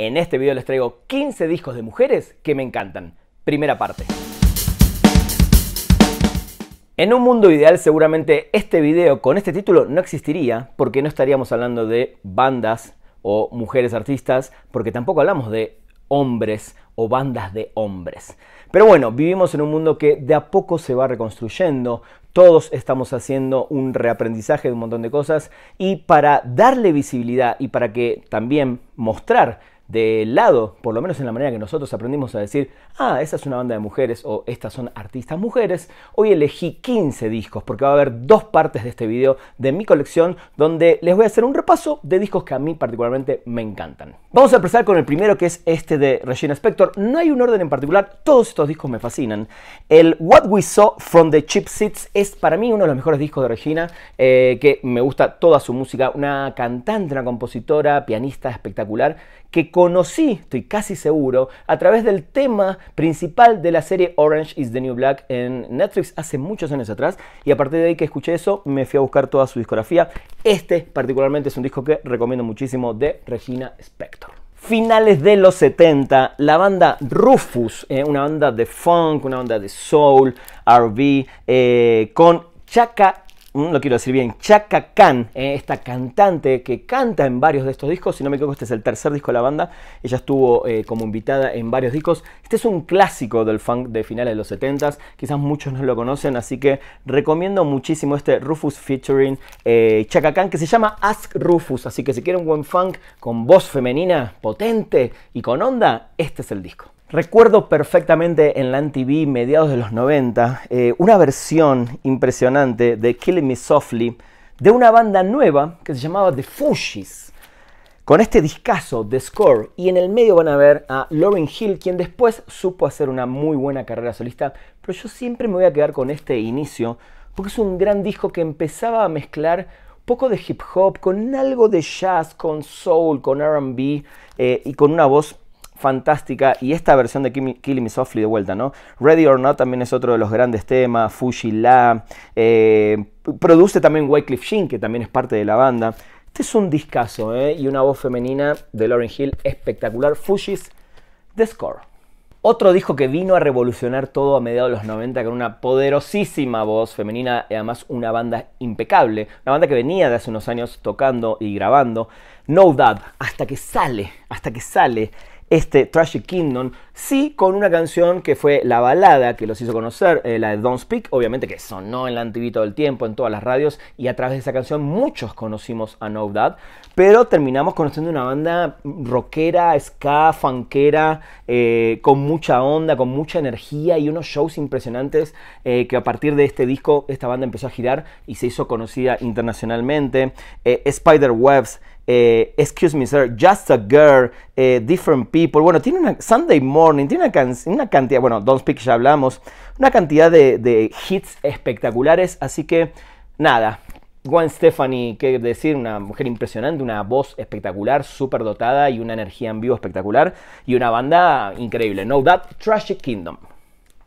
En este video les traigo 15 discos de mujeres que me encantan. Primera parte. En un mundo ideal seguramente este video con este título no existiría porque no estaríamos hablando de bandas o mujeres artistas porque tampoco hablamos de hombres o bandas de hombres. Pero bueno, vivimos en un mundo que de a poco se va reconstruyendo, todos estamos haciendo un reaprendizaje de un montón de cosas y para darle visibilidad y para que también mostrar de lado, por lo menos en la manera que nosotros aprendimos a decir, ah, esa es una banda de mujeres o estas son artistas mujeres, hoy elegí 15 discos porque va a haber dos partes de este video de mi colección donde les voy a hacer un repaso de discos que a mí particularmente me encantan. Vamos a empezar con el primero que es este de Regina Spector. No hay un orden en particular, todos estos discos me fascinan. El What We Saw from the Chip Seats es para mí uno de los mejores discos de Regina, eh, que me gusta toda su música, una cantante, una compositora, pianista espectacular que conocí, estoy casi seguro, a través del tema principal de la serie Orange is the New Black en Netflix hace muchos años atrás. Y a partir de ahí que escuché eso, me fui a buscar toda su discografía. Este particularmente es un disco que recomiendo muchísimo de Regina Spector. Finales de los 70, la banda Rufus, eh, una banda de funk, una banda de soul, RB, eh, con Chaka no mm, quiero decir bien, Chaka Khan, eh, esta cantante que canta en varios de estos discos, si no me equivoco este es el tercer disco de la banda, ella estuvo eh, como invitada en varios discos, este es un clásico del funk de finales de los 70s, quizás muchos no lo conocen, así que recomiendo muchísimo este Rufus featuring eh, Chaka Khan que se llama Ask Rufus, así que si quieren un buen funk con voz femenina potente y con onda, este es el disco. Recuerdo perfectamente en la TV mediados de los 90 eh, una versión impresionante de Killing Me Softly de una banda nueva que se llamaba The Fushies, Con este discazo de Score y en el medio van a ver a Lauren Hill quien después supo hacer una muy buena carrera solista, pero yo siempre me voy a quedar con este inicio porque es un gran disco que empezaba a mezclar poco de hip hop con algo de jazz, con soul, con RB eh, y con una voz fantástica y esta versión de Kill Me Softly de vuelta, ¿no? Ready or Not también es otro de los grandes temas, Fuji La, eh, produce también Wycliffe Shin que también es parte de la banda. Este es un discazo ¿eh? y una voz femenina de Lauren Hill espectacular, Fuji's The Score. Otro disco que vino a revolucionar todo a mediados de los 90 con una poderosísima voz femenina y además una banda impecable, una banda que venía de hace unos años tocando y grabando, No Doubt, hasta que sale, hasta que sale este Tragic Kingdom, sí con una canción que fue la balada que los hizo conocer, eh, la de Don't Speak, obviamente que sonó en la todo el tiempo, en todas las radios, y a través de esa canción muchos conocimos a No That, pero terminamos conociendo una banda rockera, ska, funkera, eh, con mucha onda, con mucha energía y unos shows impresionantes eh, que a partir de este disco esta banda empezó a girar y se hizo conocida internacionalmente. Spider Webs eh, excuse Me Sir, Just a Girl, eh, Different People. Bueno, tiene una Sunday Morning, tiene una, cantidad, bueno, Don't Speak ya hablamos, una cantidad de, hits espectaculares, así que nada, Gwen Stephanie, qué decir, una mujer impresionante, una voz espectacular, súper dotada y una energía en vivo espectacular y una banda increíble, No That Tragic Kingdom.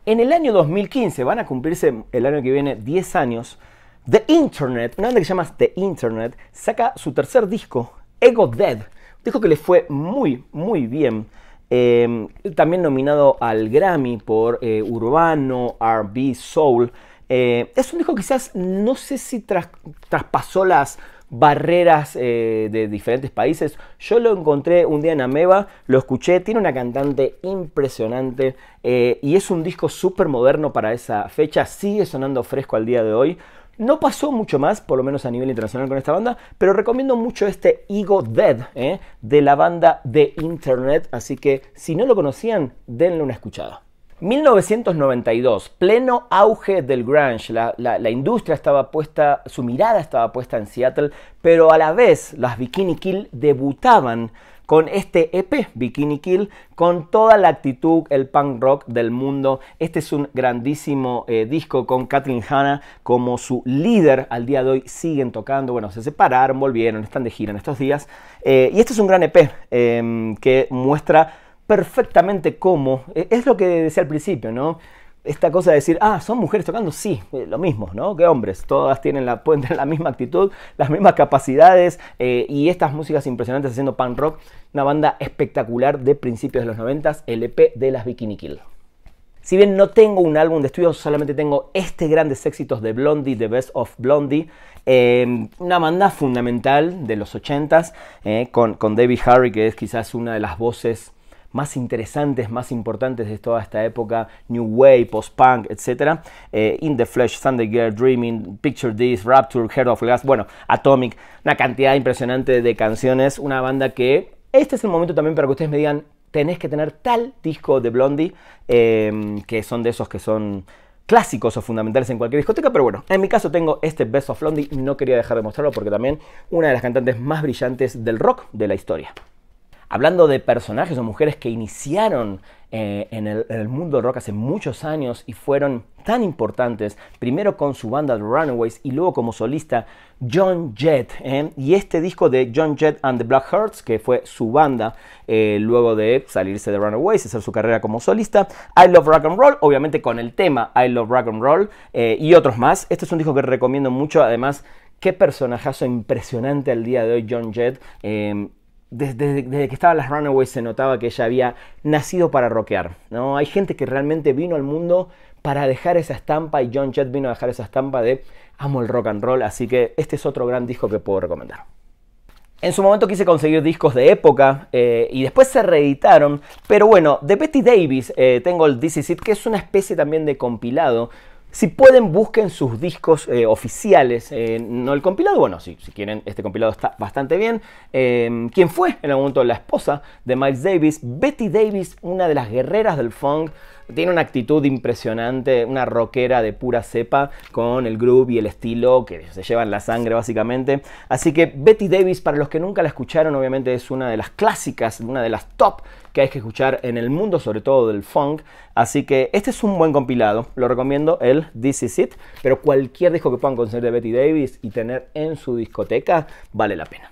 En el año 2015, van a cumplirse el año que viene 10 años The Internet, una banda que se llama The Internet, saca su tercer disco, Ego Dead. Un disco que le fue muy, muy bien. Em, también nominado al Grammy por eh, Urbano, RB, Soul. Eh, es un disco quizás no sé si traspasó las barreras eh, de diferentes países. Yo lo encontré un día en Ameba, lo escuché, tiene una cantante impresionante y es un disco súper moderno para esa fecha, sigue sonando fresco al día de hoy. No pasó mucho más, por lo menos a nivel internacional con esta banda, pero recomiendo mucho este Ego Dead ¿eh? de la banda de Internet, así que si no lo conocían, denle una escuchada. 1992, pleno auge del grunge, la, industria estaba puesta, su mirada estaba puesta en Seattle, pero a la vez las Bikini Kill debutaban con este EP, Bikini Kill, con toda la actitud, el punk rock del mundo. Este es un grandísimo eh, disco con Kathleen Hanna como su líder. Al día de hoy siguen tocando, bueno, se separaron, volvieron, están de gira en estos días. Eh, y este es un gran EP em, que muestra perfectamente cómo, eh, es lo que decía al principio, ¿no? esta cosa de decir, ah, son mujeres tocando, sí, eh, lo mismo, ¿no? Que hombres, todas tienen la, pueden tener la misma actitud, las mismas capacidades eh, y estas músicas impresionantes haciendo punk rock, una banda espectacular de principios de los 90, el EP de las Bikini Kill. Si bien no tengo un álbum de estudio, solamente tengo este grandes éxitos de Blondie, The Best of Blondie, em, una banda fundamental de los 80s, eh, con, con David Harry, que es quizás una de las voces más interesantes, más importantes de toda esta época, New Wave, Post-Punk, etc. Eh, In the Flesh, Sunday Girl, Dreaming, Picture This, Rapture, Heart of Glass, bueno, Atomic, una cantidad impresionante de canciones, una banda que... Este es el momento también para que ustedes me digan, tenés que tener tal disco de Blondie, em, que son de esos que son clásicos o fundamentales en cualquier discoteca, pero bueno, en mi caso tengo este Best of Blondie, no quería dejar de mostrarlo porque también una de las cantantes más brillantes del rock de la historia hablando de personajes o mujeres que iniciaron eh, en, el, mundo del rock hace muchos años y fueron tan importantes, primero con su banda The Runaways y luego como solista John Jett. Eh, y este disco de John Jett and the Black que fue su banda eh, luego de salirse de Runaways y hacer su carrera como solista, I Love Rock and Roll, obviamente con el tema I Love Rock and Roll y otros más. Este es un disco que recomiendo mucho, además, qué personajazo impresionante al día de hoy John Jett desde, que estaba las Runaways se notaba que ella había nacido para rockear. ¿no? Hay gente que realmente vino al mundo para dejar esa estampa y John Jett vino a dejar esa estampa de amo el rock and roll, así que este es otro gran disco que puedo recomendar. En su momento quise conseguir discos de época eh, y después se reeditaron, pero bueno, de Betty Davis eh, tengo el This que es una especie también de compilado si pueden, busquen sus discos eh, oficiales, no el compilado, bueno, si, si, quieren, este compilado está bastante bien. Em, quién quien fue en algún momento la esposa de Miles Davis, Betty Davis, una de las guerreras del funk, tiene una actitud impresionante, una rockera de pura cepa, con el groove y el estilo que se llevan la sangre básicamente. Así que Betty Davis, para los que nunca la escucharon, obviamente es una de las clásicas, una de las top que hay que escuchar en el mundo, sobre todo del funk. Así que este es un buen compilado, lo recomiendo el This Is It, pero cualquier disco que puedan conseguir de Betty Davis y tener en su discoteca vale la pena.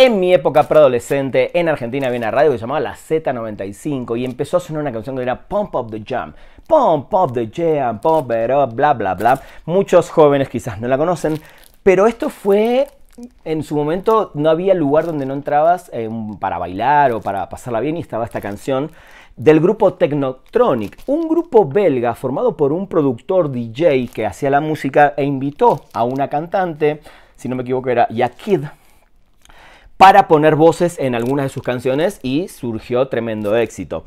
En mi época preadolescente en Argentina había una radio que se llamaba la Z95 y empezó a sonar una canción que era Pump Up the Jam. Pump Up the Jam, Pump Up, bla bla bla. Muchos jóvenes quizás no la conocen, pero esto fue en su momento no había lugar donde no entrabas eh, para bailar o para pasarla bien y estaba esta canción del grupo Technotronic, un grupo belga formado por un productor DJ que hacía la música e invitó a una cantante, si no me equivoco era Kid para poner voces en algunas de sus canciones y surgió tremendo éxito.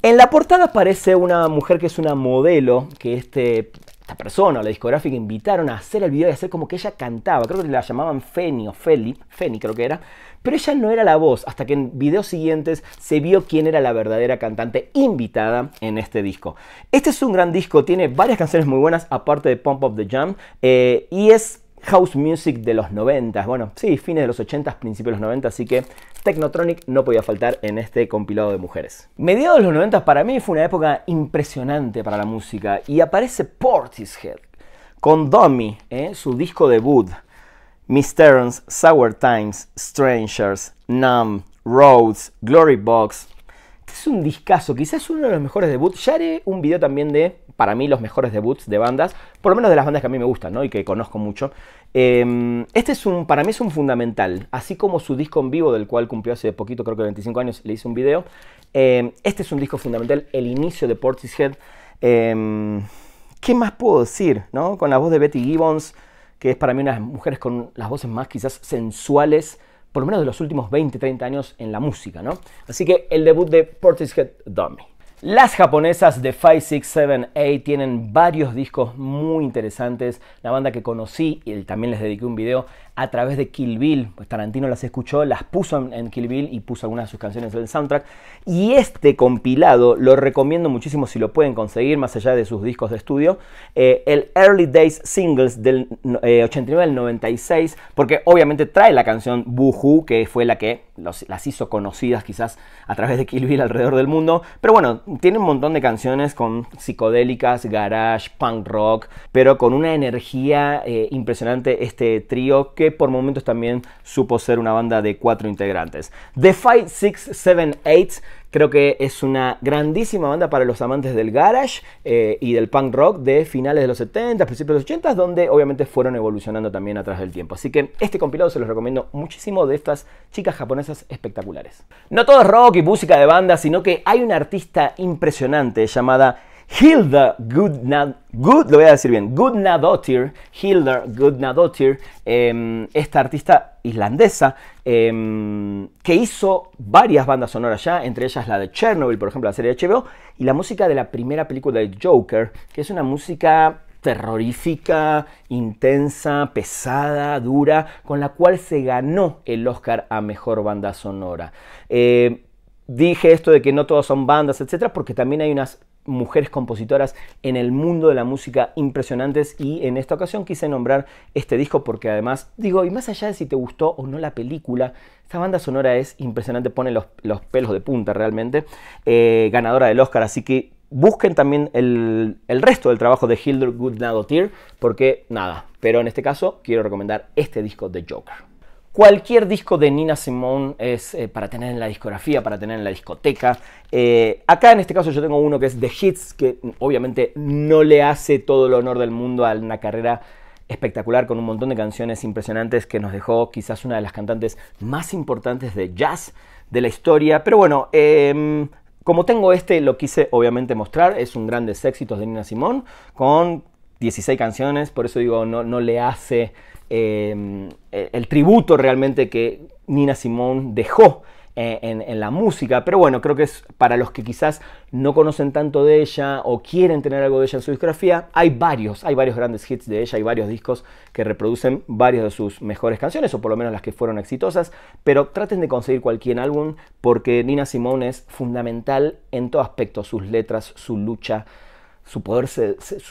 En la portada aparece una mujer que es una modelo, que este, esta persona la discográfica invitaron a hacer el video y hacer como que ella cantaba. Creo que la llamaban Feni o Feli, Feni creo que era. Pero ella no era la voz, hasta que en videos siguientes se vio quién era la verdadera cantante invitada en este disco. Este es un gran disco, tiene varias canciones muy buenas, aparte de Pump Up the Jam, eh, y es house music de los 90, bueno, sí, fines de los 80, principios de los 90, así que Technotronic no podía faltar en este compilado de mujeres. Mediados de los 90 para mí fue una época impresionante para la música y aparece Portishead con Dummy, ¿eh? su disco debut. misterians Sour Times, Strangers, Numb, Roads, Glory Box, este es un discazo, quizás uno de los mejores debuts. Ya haré un video también de, para mí, los mejores debuts de bandas, por lo menos de las bandas que a mí me gustan, Y que conozco mucho. Em, este es un, para mí es un fundamental, así como su disco en vivo, del cual cumplió hace poquito, creo que 25 años, le hice un video. Em, este es un disco fundamental, el inicio de Portishead. Em, ¿Qué más puedo decir, Con la voz de Betty Gibbons, que es para mí una de las mujeres con las voces más quizás sensuales por lo menos de los últimos 20, 30 años en la música, ¿no? Así que el debut de Portishead Dummy. Las japonesas de 567A tienen varios discos muy interesantes. La banda que conocí y también les dediqué un video a través de Kill Bill, pues Tarantino las escuchó, las puso en, Kill Bill y puso algunas de sus canciones en el soundtrack. Y este compilado lo recomiendo muchísimo si lo pueden conseguir, más allá de sus discos de estudio, eh, el Early Days Singles del 89 eh, al 96, porque obviamente trae la canción Boohoo, que fue la que las hizo conocidas quizás a través de Kill Bill alrededor del mundo. Pero bueno, tiene un montón de canciones con psicodélicas, garage, punk rock, pero con una energía eh, impresionante este trío que por momentos también supo ser una banda de cuatro integrantes. The Fight 678 creo que es una grandísima banda para los amantes del garage eh, y del punk rock de finales de los 70, principios de los 80, donde obviamente fueron evolucionando también a través del tiempo. Así que este compilado se los recomiendo muchísimo de estas chicas japonesas espectaculares. No todo es rock y música de banda, sino que hay una artista impresionante llamada Hilda Goodna, Good, lo voy a decir bien, Hilda Goodnadottir, eh, em, esta artista islandesa em, que hizo varias bandas sonoras ya, entre ellas la de Chernobyl, por ejemplo, la serie HBO, y la música de la primera película de Joker, que es una música terrorífica, intensa, pesada, dura, con la cual se ganó el Oscar a Mejor Banda Sonora. Eh, dije esto de que no todas son bandas, etcétera, porque también hay unas mujeres compositoras en el mundo de la música impresionantes y en esta ocasión quise nombrar este disco porque además digo, y más allá de si te gustó o no la película, esta banda sonora es impresionante, pone los, pelos de punta realmente, eh, ganadora del Oscar, así que busquen también el, el resto del trabajo de Hildur Guðnadóttir porque nada, pero en este caso quiero recomendar este disco de Joker. Cualquier disco de Nina Simone es eh, para tener en la discografía, para tener en la discoteca. Eh, acá en este caso yo tengo uno que es The Hits, que obviamente no le hace todo el honor del mundo a una carrera espectacular con un montón de canciones impresionantes que nos dejó quizás una de las cantantes más importantes de jazz de la historia. Pero bueno, em, como tengo este, lo quise obviamente mostrar. Es un grandes éxitos de Nina Simone con 16 canciones, por eso digo, no, no le hace Em, el tributo realmente que Nina Simone dejó eh, en, la música, pero bueno, creo que es para los que quizás no conocen tanto de ella o quieren tener algo de ella en su discografía, hay varios, hay varios grandes hits de ella, hay varios discos que reproducen varias de sus mejores canciones, o por lo menos las que fueron exitosas, pero traten de conseguir cualquier álbum porque Nina Simone es fundamental en todo aspecto, sus letras, su lucha, su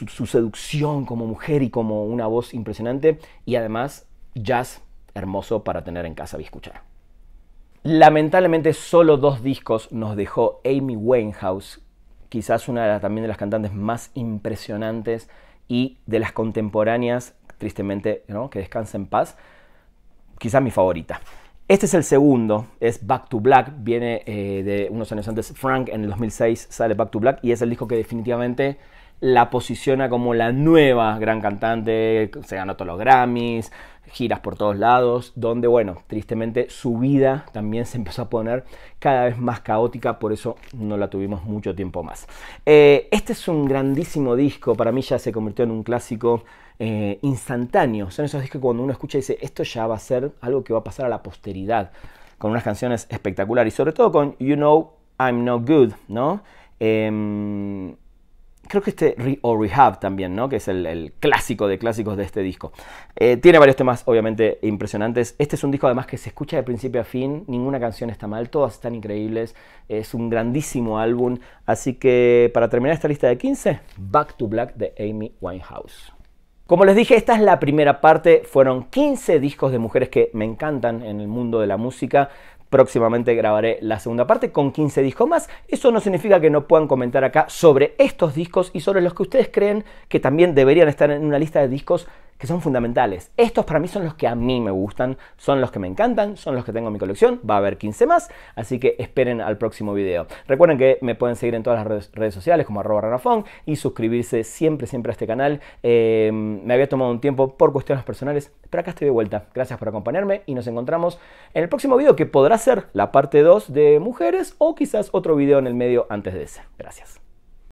su, seducción como mujer y como una voz impresionante. Y además, jazz hermoso para tener en casa y escuchar. Lamentablemente, solo dos discos nos dejó Amy Winehouse, quizás una de las, también de las cantantes más impresionantes y de las contemporáneas, tristemente, ¿no? que descansa en paz, quizás mi favorita. Este es el segundo, es Back to Black, viene eh, de unos años antes Frank, en el 2006 sale Back to Black y es el disco que definitivamente la posiciona como la nueva gran cantante, se ganó todos los Grammys, giras por todos lados, donde, bueno, tristemente su vida también se empezó a poner cada vez más caótica, por eso no la tuvimos mucho tiempo más. Eh, este es un grandísimo disco, para mí ya se convirtió en un clásico eh, instantáneo, son esos discos que cuando uno escucha dice, esto ya va a ser algo que va a pasar a la posteridad, con unas canciones espectaculares, y sobre todo con You Know I'm No Good, ¿no? Em, creo que este Re o Rehab también, ¿no? Que es el, clásico de clásicos de este disco. Eh, tiene varios temas, obviamente, impresionantes. Este es un disco, además, que se escucha de principio a fin. Ninguna canción está mal, todas están increíbles. Es un grandísimo álbum. Así que, para terminar esta lista de 15, Back to Black de Amy Winehouse. Como les dije, esta es la primera parte. Fueron 15 discos de mujeres que me encantan en el mundo de la música. Próximamente grabaré la segunda parte con 15 discos más. Eso no significa que no puedan comentar acá sobre estos discos y sobre los que ustedes creen que también deberían estar en una lista de discos que son fundamentales. Estos para mí son los que a mí me gustan, son los que me encantan, son los que tengo en mi colección. Va a haber 15 más, así que esperen al próximo video. Recuerden que me pueden seguir en todas las redes sociales como arroba y suscribirse siempre, siempre a este canal. Eh, me había tomado un tiempo por cuestiones personales, pero acá estoy de vuelta. Gracias por acompañarme y nos encontramos en el próximo video que podrá ser la parte 2 de mujeres o quizás otro video en el medio antes de ese. Gracias.